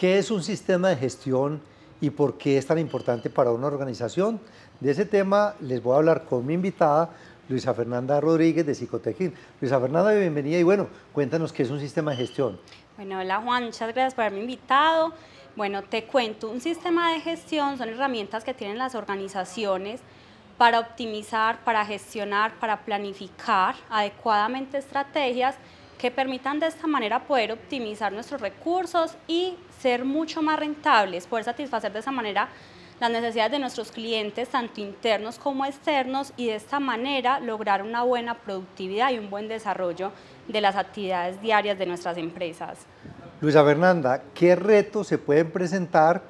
¿Qué es un sistema de gestión y por qué es tan importante para una organización? De ese tema les voy a hablar con mi invitada, Luisa Fernanda Rodríguez de Psicotequín. Luisa Fernanda, bienvenida y bueno, cuéntanos qué es un sistema de gestión. Bueno, hola Juan, muchas gracias por haberme invitado. Bueno, te cuento, un sistema de gestión son herramientas que tienen las organizaciones para optimizar, para gestionar, para planificar adecuadamente estrategias que permitan de esta manera poder optimizar nuestros recursos y ser mucho más rentables, poder satisfacer de esa manera las necesidades de nuestros clientes, tanto internos como externos, y de esta manera lograr una buena productividad y un buen desarrollo de las actividades diarias de nuestras empresas. Luisa Fernanda, ¿qué retos se pueden presentar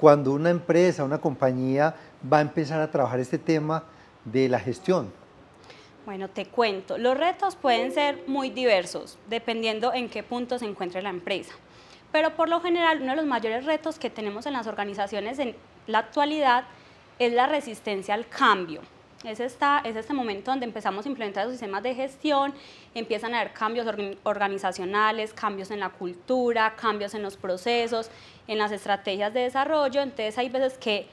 cuando una empresa, una compañía va a empezar a trabajar este tema de la gestión? Bueno, te cuento, los retos pueden ser muy diversos dependiendo en qué punto se encuentre la empresa. Pero por lo general, uno de los mayores retos que tenemos en las organizaciones en la actualidad es la resistencia al cambio. Es, es este momento donde empezamos a implementar los sistemas de gestión, empiezan a haber cambios organizacionales, cambios en la cultura, cambios en los procesos, en las estrategias de desarrollo. Entonces hay veces que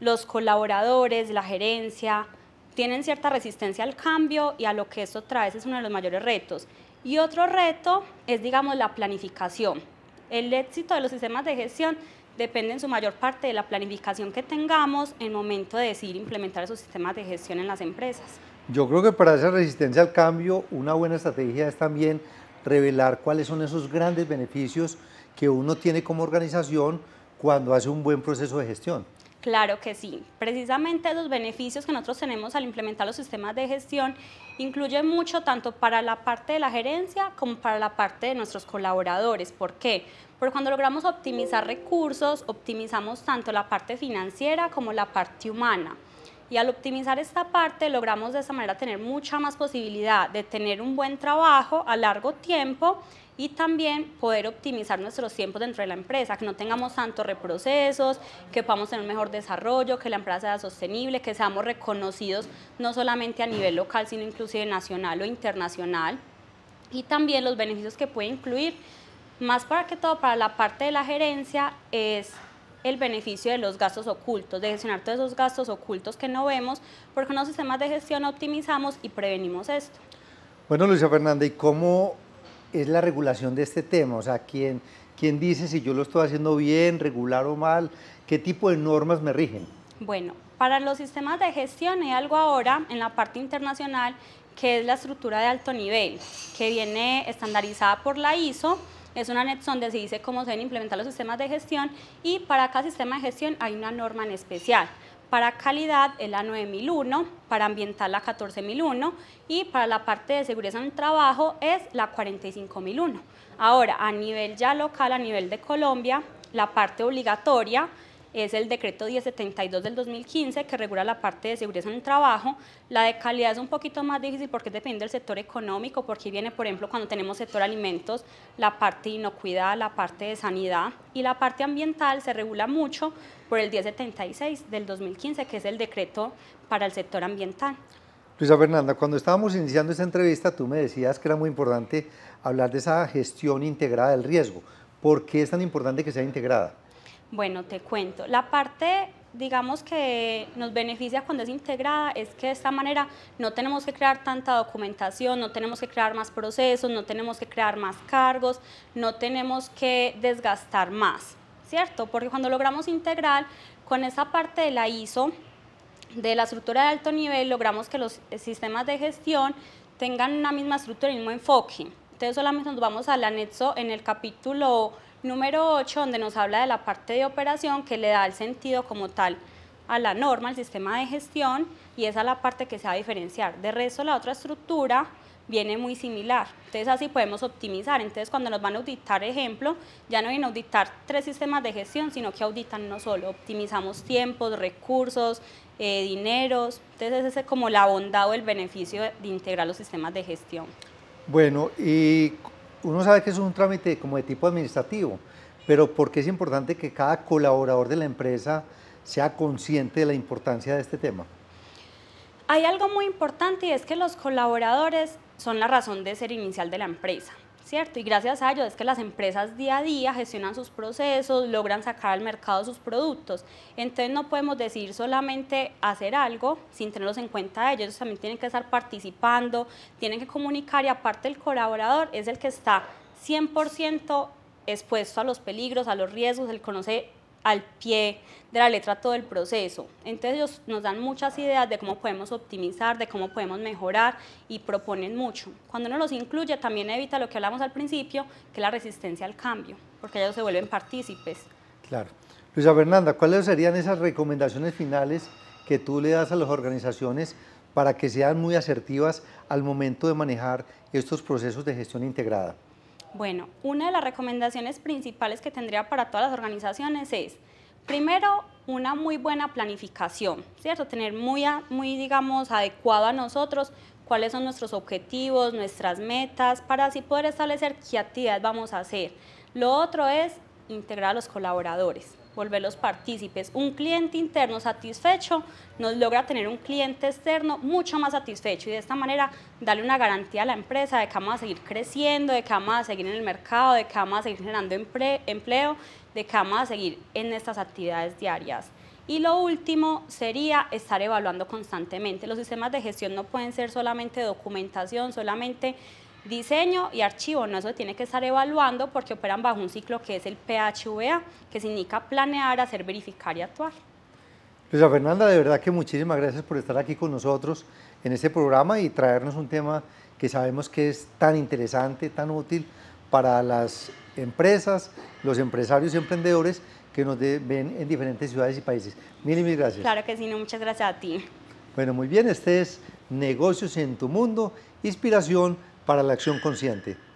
los colaboradores, la gerencia, tienen cierta resistencia al cambio y a lo que esto trae es uno de los mayores retos. Y otro reto es, digamos, la planificación. El éxito de los sistemas de gestión depende en su mayor parte de la planificación que tengamos en momento de decidir implementar esos sistemas de gestión en las empresas. Yo creo que para esa resistencia al cambio, una buena estrategia es también revelar cuáles son esos grandes beneficios que uno tiene como organización cuando hace un buen proceso de gestión. Claro que sí. Precisamente los beneficios que nosotros tenemos al implementar los sistemas de gestión incluyen mucho tanto para la parte de la gerencia como para la parte de nuestros colaboradores. ¿Por qué? Porque cuando logramos optimizar recursos, optimizamos tanto la parte financiera como la parte humana. Y al optimizar esta parte logramos de esa manera tener mucha más posibilidad de tener un buen trabajo a largo tiempo y también poder optimizar nuestros tiempos dentro de la empresa, que no tengamos tantos reprocesos, que podamos tener un mejor desarrollo, que la empresa sea sostenible, que seamos reconocidos no solamente a nivel local, sino inclusive nacional o internacional. Y también los beneficios que puede incluir, más para que todo para la parte de la gerencia, es el beneficio de los gastos ocultos, de gestionar todos esos gastos ocultos que no vemos, porque con los sistemas de gestión optimizamos y prevenimos esto. Bueno, Luisa Fernanda, ¿y cómo es la regulación de este tema? O sea, ¿quién, quién dice si yo lo estoy haciendo bien, regular o mal? ¿Qué tipo de normas me rigen? Bueno, para los sistemas de gestión hay algo ahora en la parte internacional que es la estructura de alto nivel, que viene estandarizada por la ISO es una NET donde se dice cómo se deben implementar los sistemas de gestión y para cada sistema de gestión hay una norma en especial. Para calidad es la 9001, para ambiental la 14001 y para la parte de seguridad en el trabajo es la 45001. Ahora, a nivel ya local, a nivel de Colombia, la parte obligatoria es el decreto 1072 del 2015 que regula la parte de seguridad en el trabajo. La de calidad es un poquito más difícil porque depende del sector económico, porque viene, por ejemplo, cuando tenemos sector alimentos, la parte de inocuidad, la parte de sanidad y la parte ambiental se regula mucho por el 1076 del 2015, que es el decreto para el sector ambiental. Luisa Fernanda, cuando estábamos iniciando esta entrevista, tú me decías que era muy importante hablar de esa gestión integrada del riesgo. ¿Por qué es tan importante que sea integrada? Bueno, te cuento. La parte, digamos, que nos beneficia cuando es integrada es que de esta manera no tenemos que crear tanta documentación, no tenemos que crear más procesos, no tenemos que crear más cargos, no tenemos que desgastar más, ¿cierto? Porque cuando logramos integrar con esa parte de la ISO, de la estructura de alto nivel, logramos que los sistemas de gestión tengan una misma estructura y un mismo enfoque. Entonces solamente nos vamos al anexo en el capítulo número 8, donde nos habla de la parte de operación que le da el sentido como tal a la norma, al sistema de gestión, y esa es la parte que se va a diferenciar. De resto, la otra estructura viene muy similar. Entonces, así podemos optimizar. Entonces, cuando nos van a auditar, ejemplo, ya no viene a auditar tres sistemas de gestión, sino que auditan no solo. Optimizamos tiempos, recursos, eh, dineros. Entonces, ese es como la bondad o el beneficio de integrar los sistemas de gestión. Bueno, y uno sabe que es un trámite como de tipo administrativo, pero ¿por qué es importante que cada colaborador de la empresa sea consciente de la importancia de este tema? Hay algo muy importante y es que los colaboradores son la razón de ser inicial de la empresa. Y gracias a ello es que las empresas día a día gestionan sus procesos, logran sacar al mercado sus productos. Entonces no podemos decir solamente hacer algo sin tenerlos en cuenta ellos, ellos también tienen que estar participando, tienen que comunicar y aparte el colaborador es el que está 100% expuesto a los peligros, a los riesgos, él conoce al pie de la letra todo el proceso. Entonces ellos nos dan muchas ideas de cómo podemos optimizar, de cómo podemos mejorar y proponen mucho. Cuando uno los incluye también evita lo que hablamos al principio, que es la resistencia al cambio, porque ellos se vuelven partícipes. Claro. Luisa Fernanda, ¿cuáles serían esas recomendaciones finales que tú le das a las organizaciones para que sean muy asertivas al momento de manejar estos procesos de gestión integrada? Bueno, una de las recomendaciones principales que tendría para todas las organizaciones es, primero, una muy buena planificación, ¿cierto? Tener muy, muy digamos, adecuado a nosotros cuáles son nuestros objetivos, nuestras metas, para así poder establecer qué actividad vamos a hacer. Lo otro es integrar a los colaboradores. Volver los partícipes. Un cliente interno satisfecho nos logra tener un cliente externo mucho más satisfecho y de esta manera darle una garantía a la empresa de que vamos a seguir creciendo, de que vamos a seguir en el mercado, de que vamos a seguir generando empleo, de que vamos a seguir en estas actividades diarias. Y lo último sería estar evaluando constantemente. Los sistemas de gestión no pueden ser solamente documentación, solamente diseño y archivo, no eso tiene que estar evaluando porque operan bajo un ciclo que es el PHVA, que significa planear, hacer, verificar y actuar. Luisa Fernanda, de verdad que muchísimas gracias por estar aquí con nosotros en este programa y traernos un tema que sabemos que es tan interesante, tan útil para las empresas, los empresarios y emprendedores que nos ven en diferentes ciudades y países. Mil y mil gracias. Claro que sí, muchas gracias a ti. Bueno, muy bien, este es Negocios en tu Mundo, inspiración para la acción consciente.